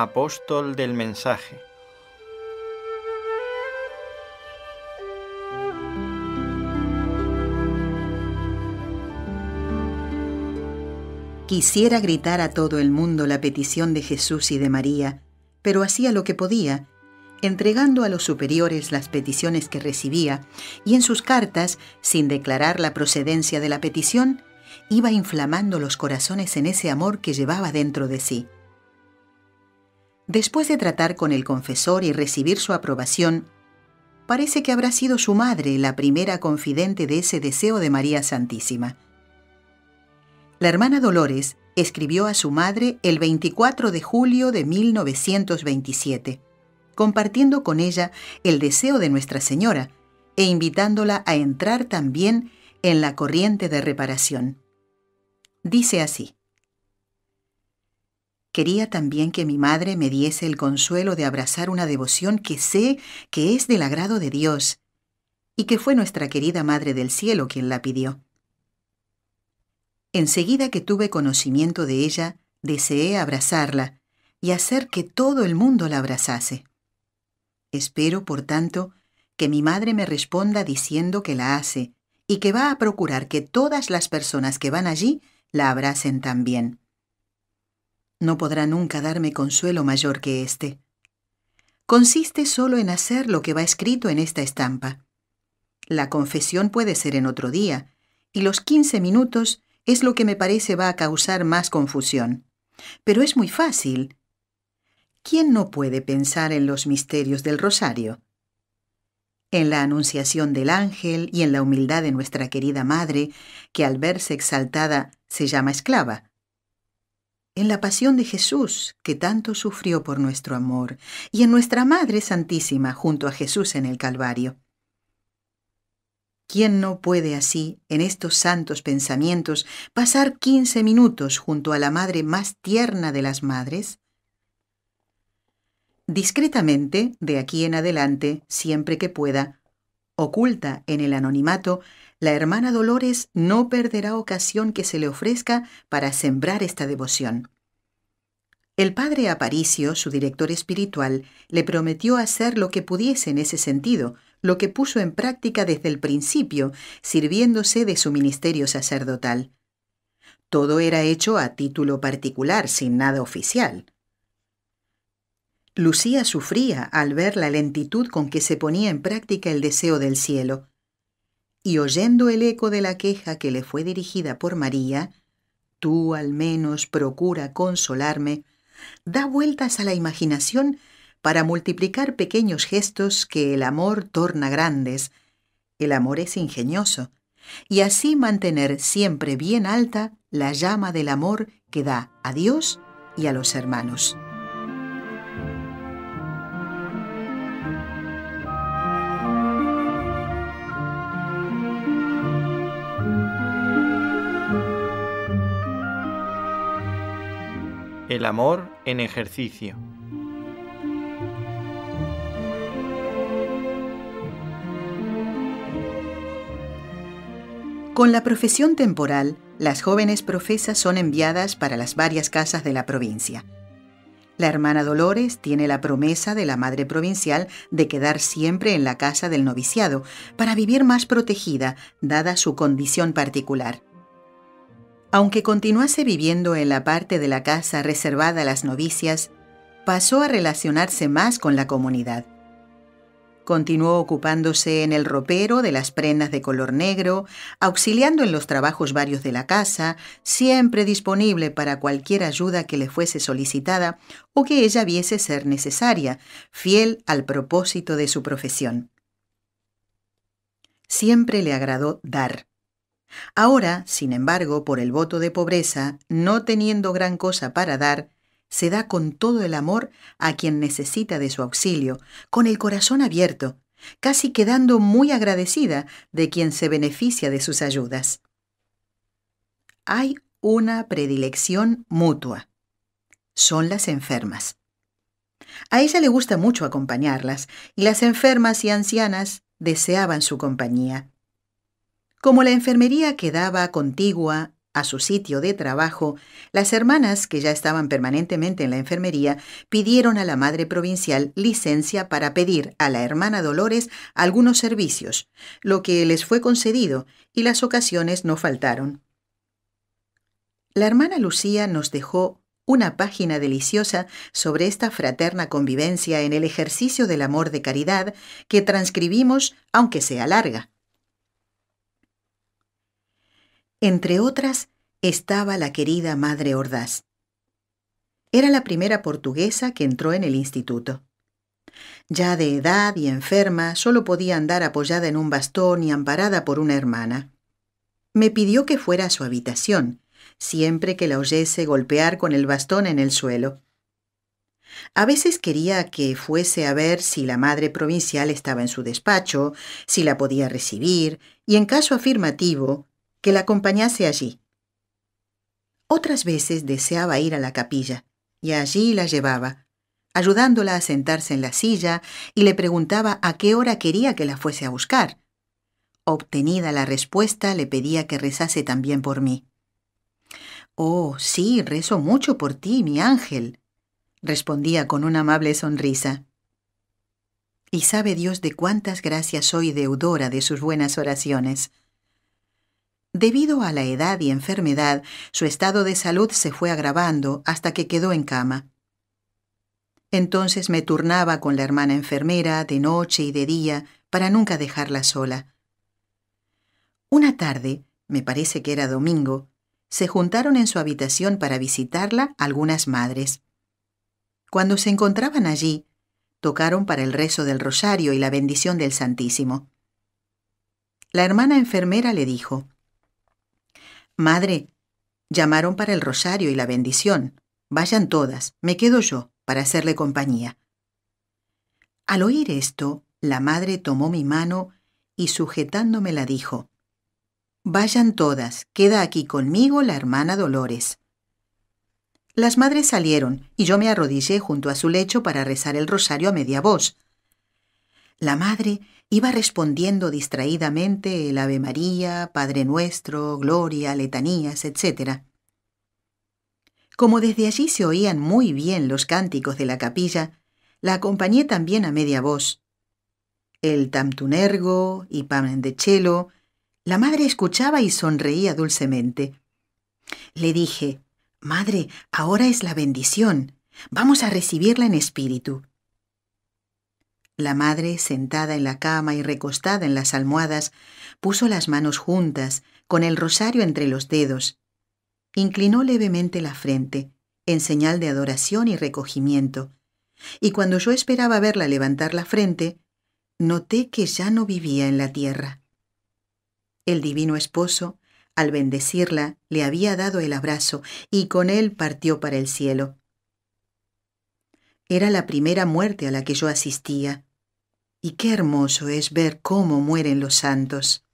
apóstol del mensaje. Quisiera gritar a todo el mundo la petición de Jesús y de María, pero hacía lo que podía, entregando a los superiores las peticiones que recibía y en sus cartas, sin declarar la procedencia de la petición, iba inflamando los corazones en ese amor que llevaba dentro de sí. Después de tratar con el confesor y recibir su aprobación, parece que habrá sido su madre la primera confidente de ese deseo de María Santísima. La hermana Dolores escribió a su madre el 24 de julio de 1927, compartiendo con ella el deseo de Nuestra Señora e invitándola a entrar también en la corriente de reparación. Dice así, Quería también que mi madre me diese el consuelo de abrazar una devoción que sé que es del agrado de Dios y que fue nuestra querida Madre del Cielo quien la pidió. Enseguida que tuve conocimiento de ella, deseé abrazarla y hacer que todo el mundo la abrazase. Espero, por tanto, que mi madre me responda diciendo que la hace y que va a procurar que todas las personas que van allí la abracen también. No podrá nunca darme consuelo mayor que este. Consiste solo en hacer lo que va escrito en esta estampa. La confesión puede ser en otro día, y los 15 minutos es lo que me parece va a causar más confusión. Pero es muy fácil. ¿Quién no puede pensar en los misterios del rosario? en la anunciación del ángel y en la humildad de nuestra querida madre, que al verse exaltada se llama esclava en la pasión de Jesús, que tanto sufrió por nuestro amor, y en nuestra Madre Santísima junto a Jesús en el Calvario. ¿Quién no puede así, en estos santos pensamientos, pasar quince minutos junto a la madre más tierna de las madres? Discretamente, de aquí en adelante, siempre que pueda, oculta en el anonimato la hermana Dolores no perderá ocasión que se le ofrezca para sembrar esta devoción. El padre Aparicio, su director espiritual, le prometió hacer lo que pudiese en ese sentido, lo que puso en práctica desde el principio, sirviéndose de su ministerio sacerdotal. Todo era hecho a título particular, sin nada oficial. Lucía sufría al ver la lentitud con que se ponía en práctica el deseo del cielo y oyendo el eco de la queja que le fue dirigida por María, tú al menos procura consolarme, da vueltas a la imaginación para multiplicar pequeños gestos que el amor torna grandes. El amor es ingenioso, y así mantener siempre bien alta la llama del amor que da a Dios y a los hermanos. El amor en ejercicio. Con la profesión temporal, las jóvenes profesas son enviadas para las varias casas de la provincia. La hermana Dolores tiene la promesa de la madre provincial de quedar siempre en la casa del noviciado para vivir más protegida, dada su condición particular. Aunque continuase viviendo en la parte de la casa reservada a las novicias, pasó a relacionarse más con la comunidad. Continuó ocupándose en el ropero de las prendas de color negro, auxiliando en los trabajos varios de la casa, siempre disponible para cualquier ayuda que le fuese solicitada o que ella viese ser necesaria, fiel al propósito de su profesión. Siempre le agradó dar Ahora, sin embargo, por el voto de pobreza, no teniendo gran cosa para dar, se da con todo el amor a quien necesita de su auxilio, con el corazón abierto, casi quedando muy agradecida de quien se beneficia de sus ayudas. Hay una predilección mutua. Son las enfermas. A ella le gusta mucho acompañarlas, y las enfermas y ancianas deseaban su compañía. Como la enfermería quedaba contigua a su sitio de trabajo, las hermanas, que ya estaban permanentemente en la enfermería, pidieron a la madre provincial licencia para pedir a la hermana Dolores algunos servicios, lo que les fue concedido y las ocasiones no faltaron. La hermana Lucía nos dejó una página deliciosa sobre esta fraterna convivencia en el ejercicio del amor de caridad que transcribimos, aunque sea larga. Entre otras estaba la querida Madre Ordaz. Era la primera portuguesa que entró en el instituto. Ya de edad y enferma, solo podía andar apoyada en un bastón y amparada por una hermana. Me pidió que fuera a su habitación, siempre que la oyese golpear con el bastón en el suelo. A veces quería que fuese a ver si la madre provincial estaba en su despacho, si la podía recibir, y en caso afirmativo, que la acompañase allí. Otras veces deseaba ir a la capilla, y allí la llevaba, ayudándola a sentarse en la silla y le preguntaba a qué hora quería que la fuese a buscar. Obtenida la respuesta, le pedía que rezase también por mí. Oh, sí, rezo mucho por ti, mi ángel, respondía con una amable sonrisa. Y sabe Dios de cuántas gracias soy deudora de sus buenas oraciones. Debido a la edad y enfermedad, su estado de salud se fue agravando hasta que quedó en cama. Entonces me turnaba con la hermana enfermera de noche y de día para nunca dejarla sola. Una tarde, me parece que era domingo, se juntaron en su habitación para visitarla algunas madres. Cuando se encontraban allí, tocaron para el rezo del rosario y la bendición del Santísimo. La hermana enfermera le dijo, Madre, llamaron para el rosario y la bendición. Vayan todas, me quedo yo, para hacerle compañía. Al oír esto, la madre tomó mi mano y sujetándome la dijo, Vayan todas, queda aquí conmigo la hermana Dolores. Las madres salieron y yo me arrodillé junto a su lecho para rezar el rosario a media voz. La madre Iba respondiendo distraídamente el Ave María, Padre Nuestro, Gloria, letanías, etc. Como desde allí se oían muy bien los cánticos de la capilla, la acompañé también a media voz. El tamtunergo y pan de chelo. la madre escuchaba y sonreía dulcemente. Le dije, Madre, ahora es la bendición. Vamos a recibirla en espíritu. La madre, sentada en la cama y recostada en las almohadas, puso las manos juntas, con el rosario entre los dedos. Inclinó levemente la frente, en señal de adoración y recogimiento, y cuando yo esperaba verla levantar la frente, noté que ya no vivía en la tierra. El divino esposo, al bendecirla, le había dado el abrazo y con él partió para el cielo. Era la primera muerte a la que yo asistía y qué hermoso es ver cómo mueren los santos.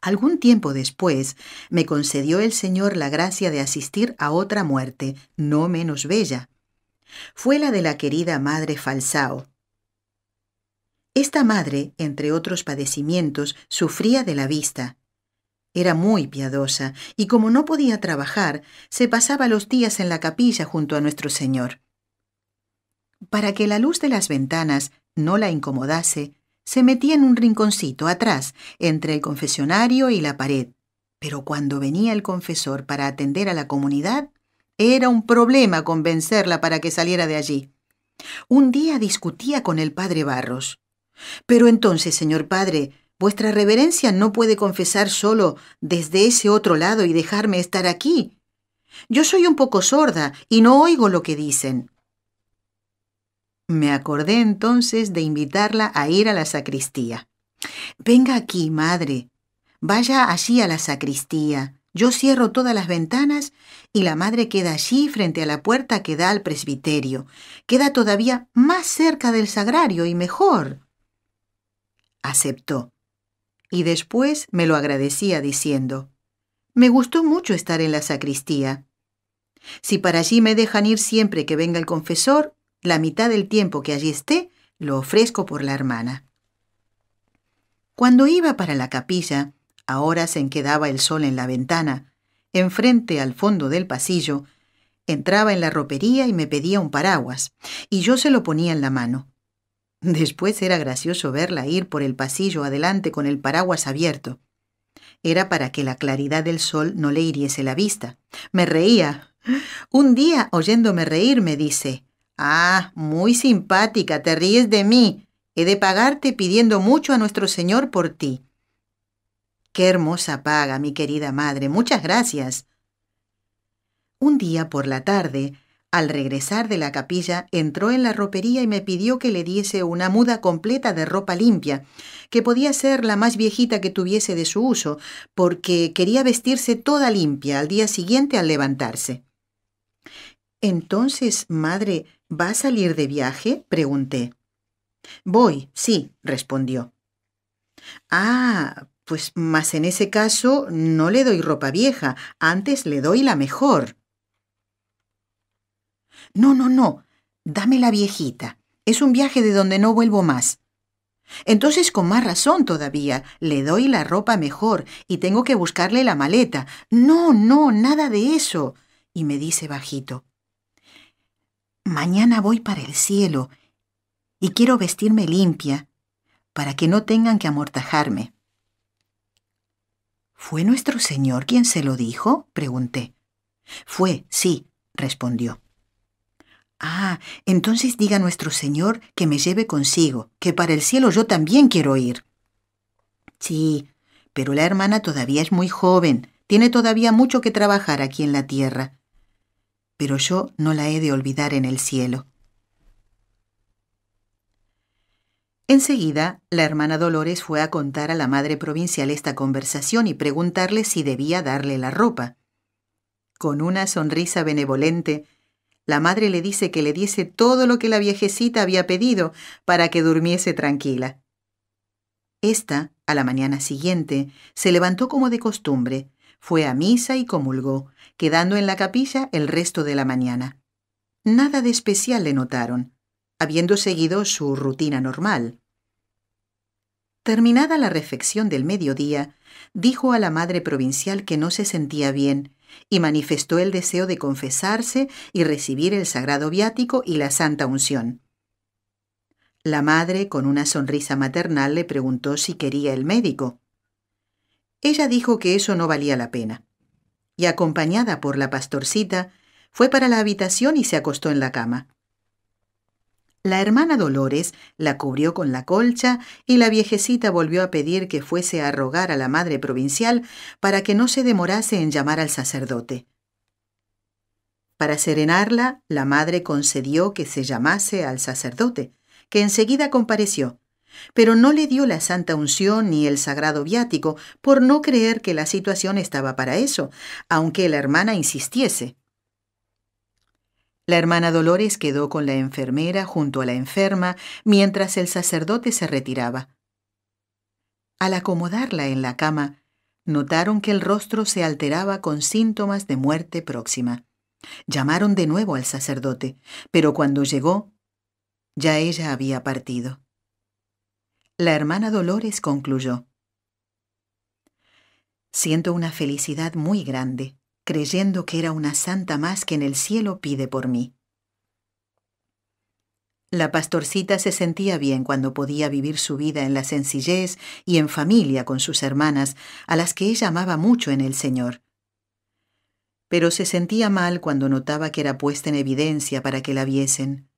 Algún tiempo después me concedió el Señor la gracia de asistir a otra muerte, no menos bella. Fue la de la querida madre Falsao. Esta madre, entre otros padecimientos, sufría de la vista. Era muy piadosa y como no podía trabajar, se pasaba los días en la capilla junto a nuestro Señor. Para que la luz de las ventanas no la incomodase, se metía en un rinconcito atrás, entre el confesionario y la pared. Pero cuando venía el confesor para atender a la comunidad, era un problema convencerla para que saliera de allí. Un día discutía con el padre Barros. Pero entonces, señor padre, vuestra reverencia no puede confesar solo desde ese otro lado y dejarme estar aquí. Yo soy un poco sorda y no oigo lo que dicen. Me acordé entonces de invitarla a ir a la sacristía. Venga aquí, madre. Vaya allí a la sacristía. Yo cierro todas las ventanas y la madre queda allí frente a la puerta que da al presbiterio. Queda todavía más cerca del sagrario y mejor. Aceptó. Y después me lo agradecía diciendo, me gustó mucho estar en la sacristía. Si para allí me dejan ir siempre que venga el confesor, la mitad del tiempo que allí esté lo ofrezco por la hermana. Cuando iba para la capilla, ahora se en el sol en la ventana, enfrente al fondo del pasillo, entraba en la ropería y me pedía un paraguas, y yo se lo ponía en la mano. Después era gracioso verla ir por el pasillo adelante con el paraguas abierto. Era para que la claridad del sol no le hiriese la vista. Me reía. Un día, oyéndome reír, me dice, Ah, muy simpática, te ríes de mí. He de pagarte pidiendo mucho a nuestro Señor por ti. Qué hermosa paga, mi querida madre. Muchas gracias. Un día por la tarde, al regresar de la capilla, entró en la ropería y me pidió que le diese una muda completa de ropa limpia, que podía ser la más viejita que tuviese de su uso, porque quería vestirse toda limpia al día siguiente al levantarse. Entonces, madre, ¿Va a salir de viaje? pregunté. Voy, sí, respondió. Ah, pues más en ese caso no le doy ropa vieja, antes le doy la mejor. No, no, no, dame la viejita. Es un viaje de donde no vuelvo más. Entonces, con más razón todavía, le doy la ropa mejor y tengo que buscarle la maleta. No, no, nada de eso. Y me dice bajito, Mañana voy para el cielo y quiero vestirme limpia para que no tengan que amortajarme. ¿Fue nuestro Señor quien se lo dijo? pregunté. Fue, sí, respondió. Ah, entonces diga a nuestro Señor que me lleve consigo, que para el cielo yo también quiero ir. Sí, pero la hermana todavía es muy joven, tiene todavía mucho que trabajar aquí en la tierra pero yo no la he de olvidar en el cielo. Enseguida, la hermana Dolores fue a contar a la madre provincial esta conversación y preguntarle si debía darle la ropa. Con una sonrisa benevolente, la madre le dice que le diese todo lo que la viejecita había pedido para que durmiese tranquila. Esta, a la mañana siguiente, se levantó como de costumbre, fue a misa y comulgó, quedando en la capilla el resto de la mañana. Nada de especial le notaron, habiendo seguido su rutina normal. Terminada la refección del mediodía, dijo a la madre provincial que no se sentía bien y manifestó el deseo de confesarse y recibir el sagrado viático y la santa unción. La madre, con una sonrisa maternal, le preguntó si quería el médico. Ella dijo que eso no valía la pena. Y acompañada por la pastorcita, fue para la habitación y se acostó en la cama. La hermana Dolores la cubrió con la colcha y la viejecita volvió a pedir que fuese a rogar a la madre provincial para que no se demorase en llamar al sacerdote. Para serenarla, la madre concedió que se llamase al sacerdote, que enseguida compareció, pero no le dio la santa unción ni el sagrado viático por no creer que la situación estaba para eso, aunque la hermana insistiese. La hermana Dolores quedó con la enfermera junto a la enferma mientras el sacerdote se retiraba. Al acomodarla en la cama, notaron que el rostro se alteraba con síntomas de muerte próxima. Llamaron de nuevo al sacerdote, pero cuando llegó, ya ella había partido la hermana Dolores concluyó. Siento una felicidad muy grande, creyendo que era una santa más que en el cielo pide por mí. La pastorcita se sentía bien cuando podía vivir su vida en la sencillez y en familia con sus hermanas, a las que ella amaba mucho en el Señor. Pero se sentía mal cuando notaba que era puesta en evidencia para que la viesen.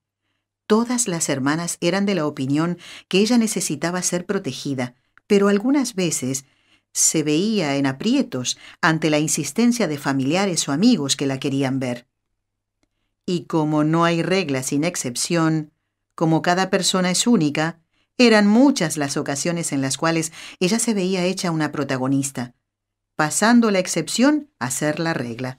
Todas las hermanas eran de la opinión que ella necesitaba ser protegida, pero algunas veces se veía en aprietos ante la insistencia de familiares o amigos que la querían ver. Y como no hay regla sin excepción, como cada persona es única, eran muchas las ocasiones en las cuales ella se veía hecha una protagonista, pasando la excepción a ser la regla.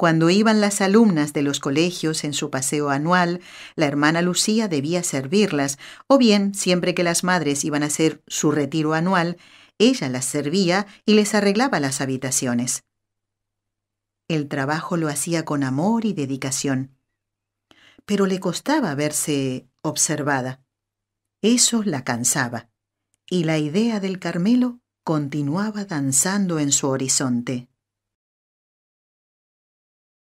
Cuando iban las alumnas de los colegios en su paseo anual, la hermana Lucía debía servirlas, o bien, siempre que las madres iban a hacer su retiro anual, ella las servía y les arreglaba las habitaciones. El trabajo lo hacía con amor y dedicación, pero le costaba verse observada. Eso la cansaba, y la idea del Carmelo continuaba danzando en su horizonte.